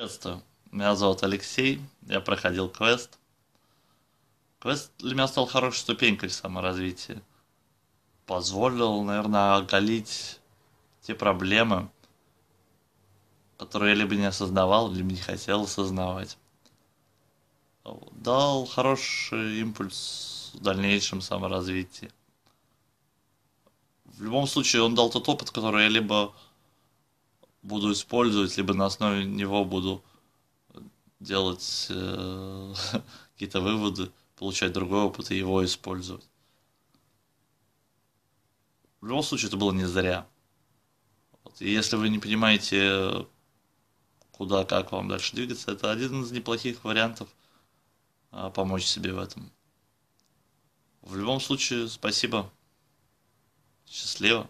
Приветствую. Меня зовут Алексей. Я проходил квест. Квест для меня стал хорошей ступенькой в саморазвитии. Позволил, наверное, оголить те проблемы, которые я либо не осознавал, либо не хотел осознавать. Дал хороший импульс в дальнейшем саморазвитии. В любом случае, он дал тот опыт, который я либо буду использовать, либо на основе него буду делать э, какие-то выводы, получать другой опыт и его использовать. В любом случае это было не зря. Вот. И если вы не понимаете, куда, как вам дальше двигаться, это один из неплохих вариантов э, помочь себе в этом. В любом случае, спасибо. Счастливо.